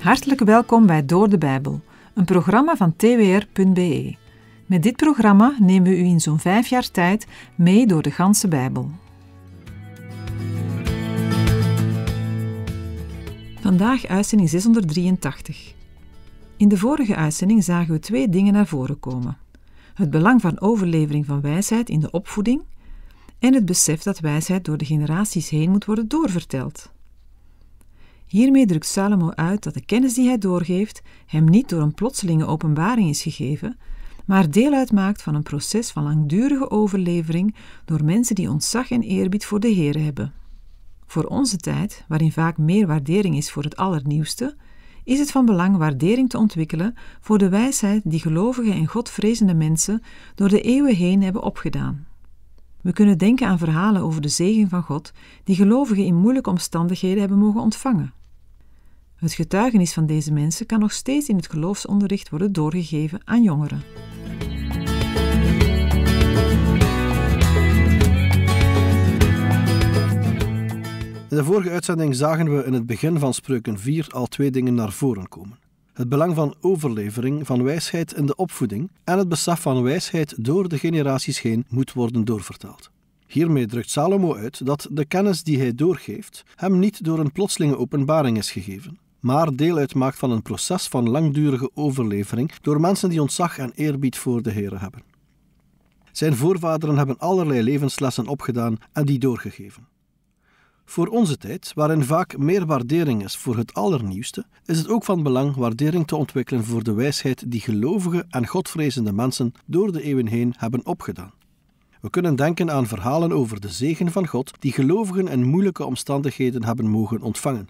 Hartelijk welkom bij Door de Bijbel, een programma van twr.be. Met dit programma nemen we u in zo'n vijf jaar tijd mee door de ganse Bijbel. Vandaag uitzending 683. In de vorige uitzending zagen we twee dingen naar voren komen: het belang van overlevering van wijsheid in de opvoeding en het besef dat wijsheid door de generaties heen moet worden doorverteld. Hiermee drukt Salomo uit dat de kennis die hij doorgeeft hem niet door een plotselinge openbaring is gegeven, maar deel uitmaakt van een proces van langdurige overlevering door mensen die ontzag en eerbied voor de Heer hebben. Voor onze tijd, waarin vaak meer waardering is voor het allernieuwste, is het van belang waardering te ontwikkelen voor de wijsheid die gelovige en godvrezende mensen door de eeuwen heen hebben opgedaan. We kunnen denken aan verhalen over de zegen van God die gelovigen in moeilijke omstandigheden hebben mogen ontvangen. Het getuigenis van deze mensen kan nog steeds in het geloofsonderricht worden doorgegeven aan jongeren. In de vorige uitzending zagen we in het begin van Spreuken 4 al twee dingen naar voren komen. Het belang van overlevering van wijsheid in de opvoeding en het besef van wijsheid door de generaties heen moet worden doorvertaald. Hiermee drukt Salomo uit dat de kennis die hij doorgeeft hem niet door een plotselinge openbaring is gegeven maar deel uitmaakt van een proces van langdurige overlevering door mensen die ontzag en eerbied voor de Heer hebben. Zijn voorvaderen hebben allerlei levenslessen opgedaan en die doorgegeven. Voor onze tijd, waarin vaak meer waardering is voor het allernieuwste, is het ook van belang waardering te ontwikkelen voor de wijsheid die gelovige en godvrezende mensen door de eeuwen heen hebben opgedaan. We kunnen denken aan verhalen over de zegen van God die gelovigen in moeilijke omstandigheden hebben mogen ontvangen.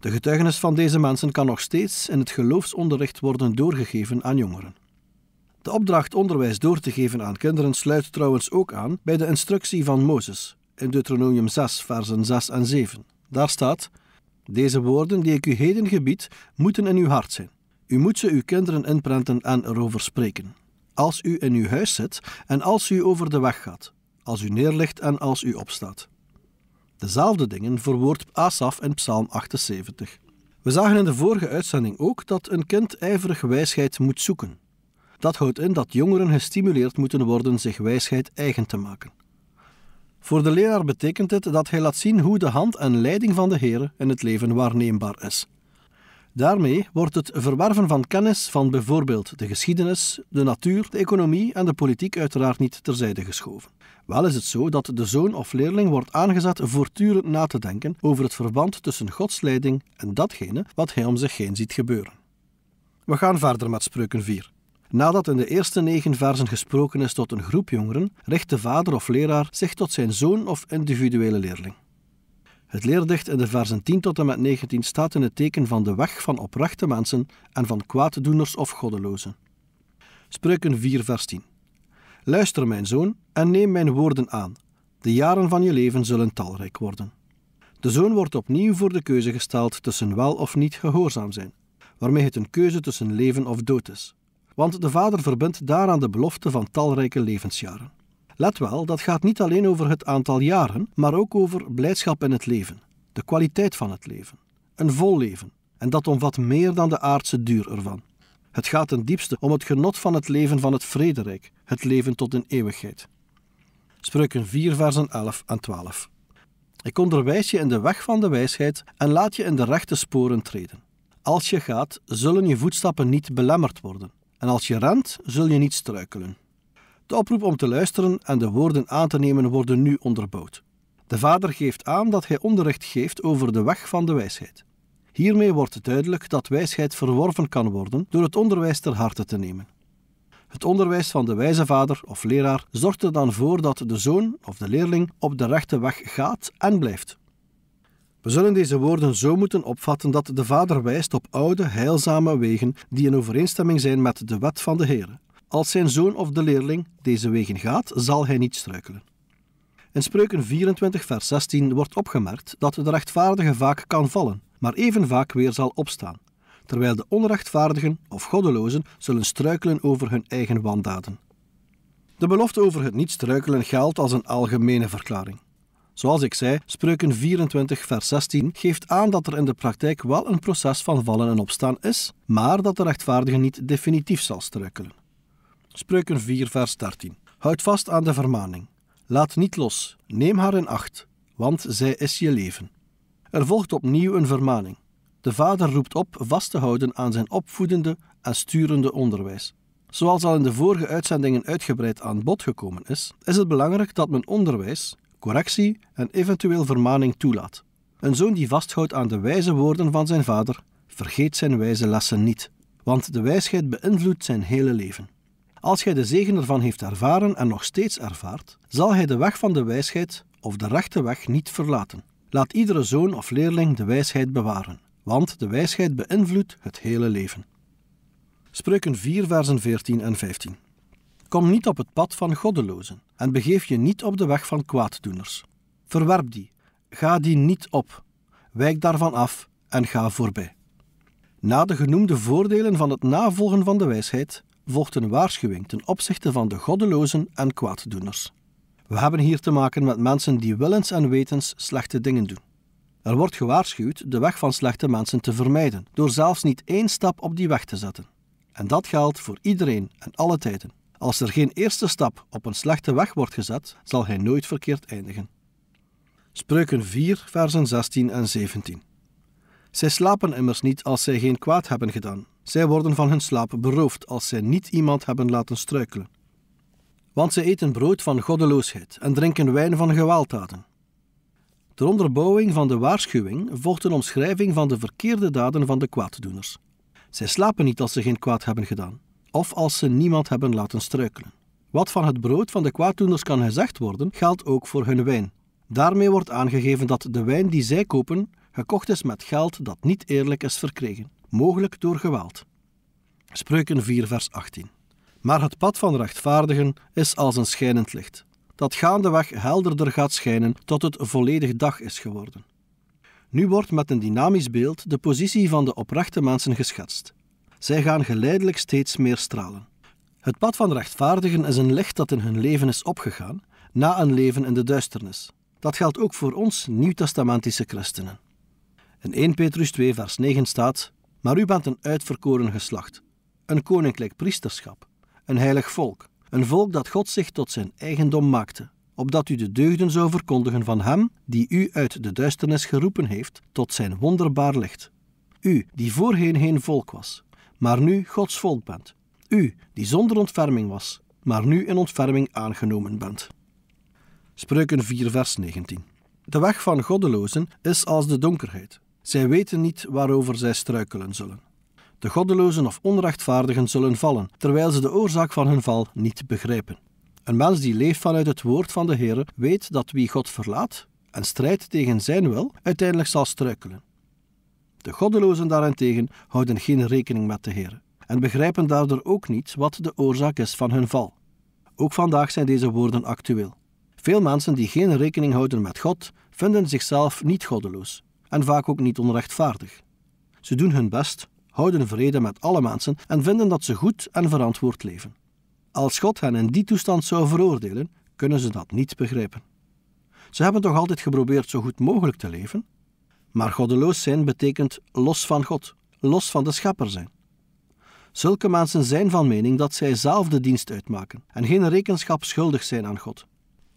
De getuigenis van deze mensen kan nog steeds in het geloofsonderricht worden doorgegeven aan jongeren. De opdracht onderwijs door te geven aan kinderen sluit trouwens ook aan bij de instructie van Mozes in Deuteronomium 6, versen 6 en 7. Daar staat: Deze woorden die ik u heden gebied, moeten in uw hart zijn. U moet ze uw kinderen inprenten en erover spreken. Als u in uw huis zit en als u over de weg gaat, als u neerligt en als u opstaat. Dezelfde dingen verwoordt Asaf in Psalm 78. We zagen in de vorige uitzending ook dat een kind ijverig wijsheid moet zoeken. Dat houdt in dat jongeren gestimuleerd moeten worden zich wijsheid eigen te maken. Voor de leraar betekent dit dat hij laat zien hoe de hand en leiding van de Heer in het leven waarneembaar is. Daarmee wordt het verwerven van kennis van bijvoorbeeld de geschiedenis, de natuur, de economie en de politiek uiteraard niet terzijde geschoven. Wel is het zo dat de zoon of leerling wordt aangezet voortdurend na te denken over het verband tussen godsleiding en datgene wat hij om zich heen ziet gebeuren. We gaan verder met spreuken 4. Nadat in de eerste negen versen gesproken is tot een groep jongeren, richt de vader of leraar zich tot zijn zoon of individuele leerling. Het leerdicht in de versen 10 tot en met 19 staat in het teken van de weg van oprechte mensen en van kwaaddoeners of goddelozen. Spreuken 4, vers 10. Luister, mijn zoon, en neem mijn woorden aan. De jaren van je leven zullen talrijk worden. De zoon wordt opnieuw voor de keuze gesteld tussen wel of niet gehoorzaam zijn, waarmee het een keuze tussen leven of dood is. Want de vader verbindt daaraan de belofte van talrijke levensjaren. Let wel, dat gaat niet alleen over het aantal jaren, maar ook over blijdschap in het leven, de kwaliteit van het leven, een vol leven. En dat omvat meer dan de aardse duur ervan. Het gaat ten diepste om het genot van het leven van het vrederijk, het leven tot in eeuwigheid. Spreuken 4, versen 11 en 12. Ik onderwijs je in de weg van de wijsheid en laat je in de rechte sporen treden. Als je gaat, zullen je voetstappen niet belemmerd worden. En als je rent, zul je niet struikelen. De oproep om te luisteren en de woorden aan te nemen worden nu onderbouwd. De Vader geeft aan dat Hij onderricht geeft over de weg van de wijsheid. Hiermee wordt duidelijk dat wijsheid verworven kan worden door het onderwijs ter harte te nemen. Het onderwijs van de wijze vader of leraar zorgt er dan voor dat de zoon of de leerling op de rechte weg gaat en blijft. We zullen deze woorden zo moeten opvatten dat de vader wijst op oude, heilzame wegen die in overeenstemming zijn met de wet van de Heer als zijn zoon of de leerling deze wegen gaat, zal hij niet struikelen. In Spreuken 24, vers 16 wordt opgemerkt dat de rechtvaardige vaak kan vallen, maar even vaak weer zal opstaan, terwijl de onrechtvaardigen of goddelozen zullen struikelen over hun eigen wandaden. De belofte over het niet struikelen geldt als een algemene verklaring. Zoals ik zei, Spreuken 24, vers 16 geeft aan dat er in de praktijk wel een proces van vallen en opstaan is, maar dat de rechtvaardige niet definitief zal struikelen. Spreuken 4, vers 13. Houd vast aan de vermaning. Laat niet los, neem haar in acht, want zij is je leven. Er volgt opnieuw een vermaning. De vader roept op vast te houden aan zijn opvoedende en sturende onderwijs. Zoals al in de vorige uitzendingen uitgebreid aan bod gekomen is, is het belangrijk dat men onderwijs, correctie en eventueel vermaning toelaat. Een zoon die vasthoudt aan de wijze woorden van zijn vader, vergeet zijn wijze lessen niet, want de wijsheid beïnvloedt zijn hele leven. Als gij de zegen ervan heeft ervaren en nog steeds ervaart, zal hij de weg van de wijsheid of de rechte weg niet verlaten. Laat iedere zoon of leerling de wijsheid bewaren, want de wijsheid beïnvloedt het hele leven. Spreuken 4, versen 14 en 15. Kom niet op het pad van goddelozen en begeef je niet op de weg van kwaaddoeners. Verwerp die, ga die niet op, wijk daarvan af en ga voorbij. Na de genoemde voordelen van het navolgen van de wijsheid volgt een waarschuwing ten opzichte van de goddelozen en kwaaddoeners. We hebben hier te maken met mensen die willens en wetens slechte dingen doen. Er wordt gewaarschuwd de weg van slechte mensen te vermijden, door zelfs niet één stap op die weg te zetten. En dat geldt voor iedereen en alle tijden. Als er geen eerste stap op een slechte weg wordt gezet, zal hij nooit verkeerd eindigen. Spreuken 4, versen 16 en 17. Zij slapen immers niet als zij geen kwaad hebben gedaan, zij worden van hun slaap beroofd als zij niet iemand hebben laten struikelen. Want zij eten brood van goddeloosheid en drinken wijn van gewaalddaden. Ter onderbouwing van de waarschuwing volgt een omschrijving van de verkeerde daden van de kwaaddoeners. Zij slapen niet als ze geen kwaad hebben gedaan, of als ze niemand hebben laten struikelen. Wat van het brood van de kwaaddoeners kan gezegd worden, geldt ook voor hun wijn. Daarmee wordt aangegeven dat de wijn die zij kopen gekocht is met geld dat niet eerlijk is verkregen mogelijk door geweld. Spreuken 4, vers 18. Maar het pad van rechtvaardigen is als een schijnend licht, dat gaandeweg helderder gaat schijnen tot het volledig dag is geworden. Nu wordt met een dynamisch beeld de positie van de oprechte mensen geschetst. Zij gaan geleidelijk steeds meer stralen. Het pad van rechtvaardigen is een licht dat in hun leven is opgegaan, na een leven in de duisternis. Dat geldt ook voor ons nieuwtestamentische christenen. In 1 Petrus 2, vers 9 staat: maar u bent een uitverkoren geslacht, een koninklijk priesterschap, een heilig volk, een volk dat God zich tot zijn eigendom maakte, opdat u de deugden zou verkondigen van Hem die u uit de duisternis geroepen heeft tot zijn wonderbaar licht. U, die voorheen geen volk was, maar nu Gods volk bent. U, die zonder ontferming was, maar nu in ontferming aangenomen bent. Spreuken 4, vers 19. De weg van goddelozen is als de donkerheid. Zij weten niet waarover zij struikelen zullen. De goddelozen of onrechtvaardigen zullen vallen, terwijl ze de oorzaak van hun val niet begrijpen. Een mens die leeft vanuit het woord van de Heer weet dat wie God verlaat en strijdt tegen zijn wil, uiteindelijk zal struikelen. De goddelozen daarentegen houden geen rekening met de Heer en begrijpen daardoor ook niet wat de oorzaak is van hun val. Ook vandaag zijn deze woorden actueel. Veel mensen die geen rekening houden met God, vinden zichzelf niet goddeloos en vaak ook niet onrechtvaardig. Ze doen hun best, houden vrede met alle mensen en vinden dat ze goed en verantwoord leven. Als God hen in die toestand zou veroordelen, kunnen ze dat niet begrijpen. Ze hebben toch altijd geprobeerd zo goed mogelijk te leven? Maar goddeloos zijn betekent los van God, los van de schepper zijn. Zulke mensen zijn van mening dat zij zelf de dienst uitmaken en geen rekenschap schuldig zijn aan God.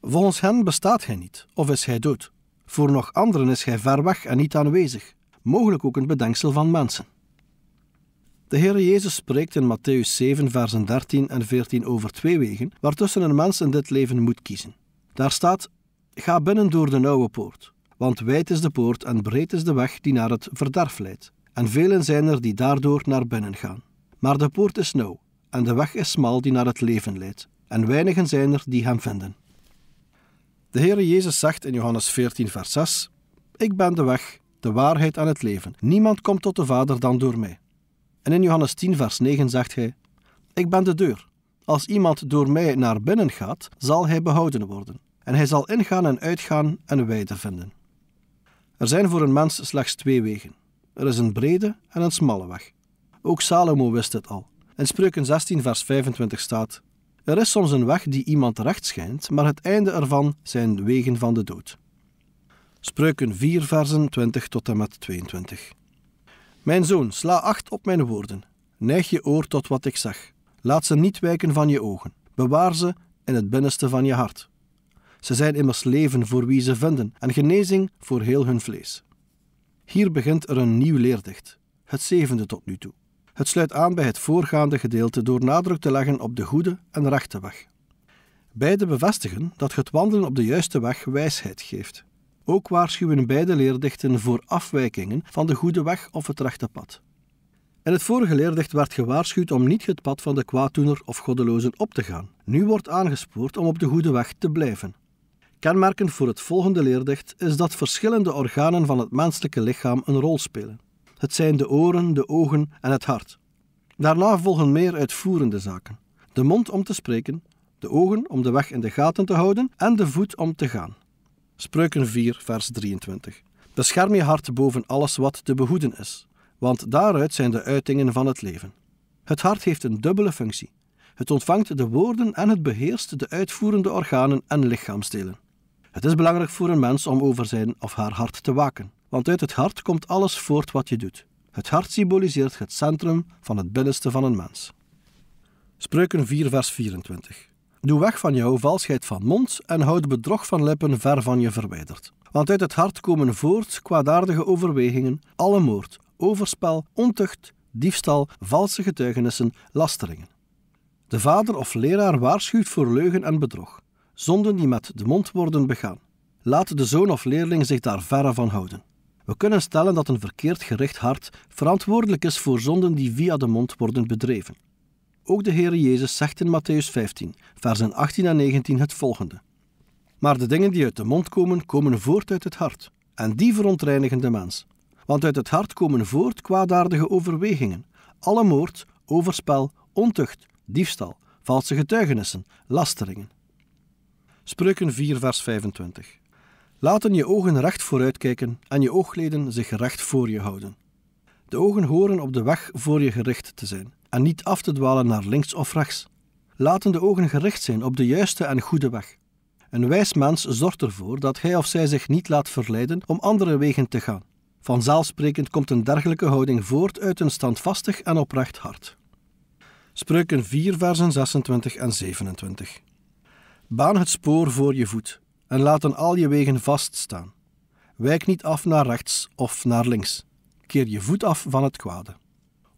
Volgens hen bestaat hij niet of is hij dood. Voor nog anderen is gij ver weg en niet aanwezig, mogelijk ook een bedenksel van mensen. De Heer Jezus spreekt in Matthäus 7, versen 13 en 14 over twee wegen waartussen een mens in dit leven moet kiezen. Daar staat: Ga binnen door de nauwe poort, want wijd is de poort en breed is de weg die naar het verderf leidt, en velen zijn er die daardoor naar binnen gaan. Maar de poort is nauw en de weg is smal die naar het leven leidt, en weinigen zijn er die hem vinden. De Heere Jezus zegt in Johannes 14, vers 6: Ik ben de weg, de waarheid en het leven. Niemand komt tot de Vader dan door mij. En in Johannes 10, vers 9 zegt hij: Ik ben de deur. Als iemand door mij naar binnen gaat, zal hij behouden worden. En hij zal ingaan en uitgaan en wijder vinden. Er zijn voor een mens slechts twee wegen. Er is een brede en een smalle weg. Ook Salomo wist het al. In Spreuken 16, vers 25 staat: er is soms een weg die iemand recht schijnt, maar het einde ervan zijn wegen van de dood. Spreuken 4, versen 20 tot en met 22. Mijn zoon, sla acht op mijn woorden. Neig je oor tot wat ik zeg. Laat ze niet wijken van je ogen. Bewaar ze in het binnenste van je hart. Ze zijn immers leven voor wie ze vinden en genezing voor heel hun vlees. Hier begint er een nieuw leerdicht, het zevende tot nu toe. Het sluit aan bij het voorgaande gedeelte door nadruk te leggen op de goede en rechte weg. Beide bevestigen dat het wandelen op de juiste weg wijsheid geeft. Ook waarschuwen beide leerdichten voor afwijkingen van de goede weg of het rechte pad. In het vorige leerdicht werd gewaarschuwd om niet het pad van de kwaaddoener of goddelozen op te gaan. Nu wordt aangespoord om op de goede weg te blijven. Kenmerkend voor het volgende leerdicht is dat verschillende organen van het menselijke lichaam een rol spelen. Het zijn de oren, de ogen en het hart. Daarna volgen meer uitvoerende zaken. De mond om te spreken, de ogen om de weg in de gaten te houden en de voet om te gaan. Spreuken 4, vers 23. Bescherm je hart boven alles wat te behoeden is, want daaruit zijn de uitingen van het leven. Het hart heeft een dubbele functie. Het ontvangt de woorden en het beheerst de uitvoerende organen en lichaamsdelen. Het is belangrijk voor een mens om over zijn of haar hart te waken want uit het hart komt alles voort wat je doet. Het hart symboliseert het centrum van het binnenste van een mens. Spreuken 4, vers 24. Doe weg van jou valsheid van mond en houd bedrog van lippen ver van je verwijderd. Want uit het hart komen voort kwaadaardige overwegingen, alle moord, overspel, ontucht, diefstal, valse getuigenissen, lasteringen. De vader of leraar waarschuwt voor leugen en bedrog, zonden die met de mond worden begaan. Laat de zoon of leerling zich daar verre van houden. We kunnen stellen dat een verkeerd gericht hart verantwoordelijk is voor zonden die via de mond worden bedreven. Ook de Heere Jezus zegt in Matthäus 15, versen 18 en 19 het volgende. Maar de dingen die uit de mond komen, komen voort uit het hart, en die verontreinigen de mens. Want uit het hart komen voort kwaadaardige overwegingen, alle moord, overspel, ontucht, diefstal, valse getuigenissen, lasteringen. Spreuken 4, vers 25. Laten je ogen recht vooruit kijken en je oogleden zich recht voor je houden. De ogen horen op de weg voor je gericht te zijn en niet af te dwalen naar links of rechts. Laten de ogen gericht zijn op de juiste en goede weg. Een wijs mens zorgt ervoor dat hij of zij zich niet laat verleiden om andere wegen te gaan. Vanzelfsprekend komt een dergelijke houding voort uit een standvastig en oprecht hart. Spreuken 4, versen 26 en 27. Baan het spoor voor je voet, en laat dan al je wegen vaststaan. Wijk niet af naar rechts of naar links. Keer je voet af van het kwade.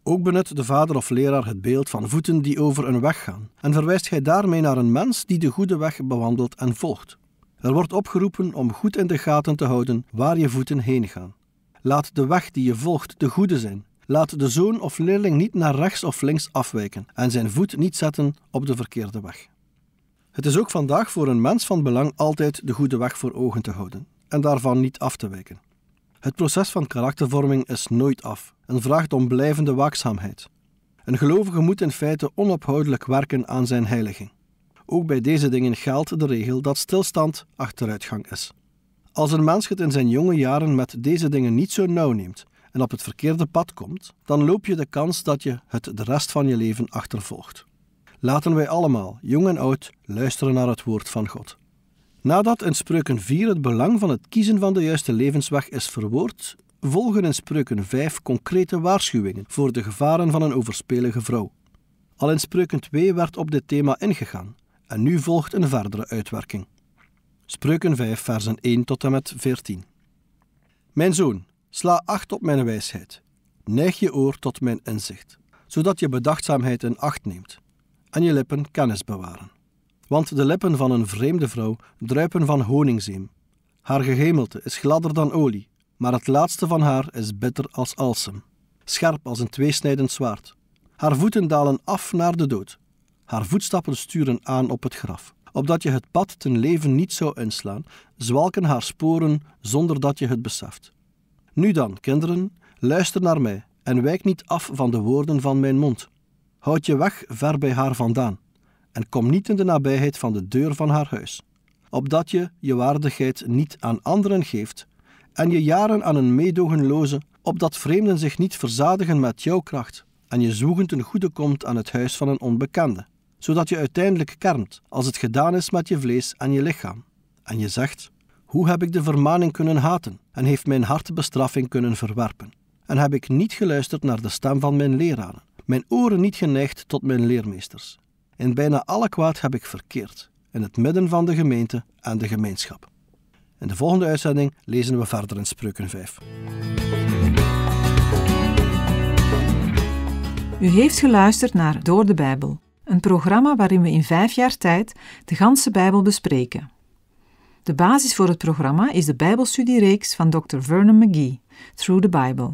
Ook benut de vader of leraar het beeld van voeten die over een weg gaan en verwijst gij daarmee naar een mens die de goede weg bewandelt en volgt. Er wordt opgeroepen om goed in de gaten te houden waar je voeten heen gaan. Laat de weg die je volgt de goede zijn. Laat de zoon of leerling niet naar rechts of links afwijken en zijn voet niet zetten op de verkeerde weg. Het is ook vandaag voor een mens van belang altijd de goede weg voor ogen te houden en daarvan niet af te wijken. Het proces van karaktervorming is nooit af en vraagt om blijvende waakzaamheid. Een gelovige moet in feite onophoudelijk werken aan zijn heiliging. Ook bij deze dingen geldt de regel dat stilstand achteruitgang is. Als een mens het in zijn jonge jaren met deze dingen niet zo nauw neemt en op het verkeerde pad komt, dan loop je de kans dat je het de rest van je leven achtervolgt laten wij allemaal, jong en oud, luisteren naar het woord van God. Nadat in Spreuken 4 het belang van het kiezen van de juiste levensweg is verwoord, volgen in Spreuken 5 concrete waarschuwingen voor de gevaren van een overspelige vrouw. Al in Spreuken 2 werd op dit thema ingegaan en nu volgt een verdere uitwerking. Spreuken 5, versen 1 tot en met 14. Mijn zoon, sla acht op mijn wijsheid. Neig je oor tot mijn inzicht, zodat je bedachtzaamheid in acht neemt en je lippen kennis bewaren. Want de lippen van een vreemde vrouw druipen van honingzeem. Haar gehemelte is gladder dan olie, maar het laatste van haar is bitter als alsem, scherp als een tweesnijdend zwaard. Haar voeten dalen af naar de dood. Haar voetstappen sturen aan op het graf. Opdat je het pad ten leven niet zou inslaan, zwalken haar sporen zonder dat je het beseft. Nu dan, kinderen, luister naar mij en wijk niet af van de woorden van mijn mond. Houd je weg ver bij haar vandaan en kom niet in de nabijheid van de deur van haar huis, opdat je je waardigheid niet aan anderen geeft en je jaren aan een meedogenloze, opdat vreemden zich niet verzadigen met jouw kracht en je zwoegend een goede komt aan het huis van een onbekende, zodat je uiteindelijk kermt als het gedaan is met je vlees en je lichaam. En je zegt, hoe heb ik de vermaning kunnen haten en heeft mijn hart de bestraffing kunnen verwerpen? En heb ik niet geluisterd naar de stem van mijn leraren? mijn oren niet geneigd tot mijn leermeesters. En bijna alle kwaad heb ik verkeerd, in het midden van de gemeente aan de gemeenschap. In de volgende uitzending lezen we verder in Spreuken 5. U heeft geluisterd naar Door de Bijbel, een programma waarin we in vijf jaar tijd de ganse Bijbel bespreken. De basis voor het programma is de Bijbelstudiereeks van Dr. Vernon McGee, Through the Bible.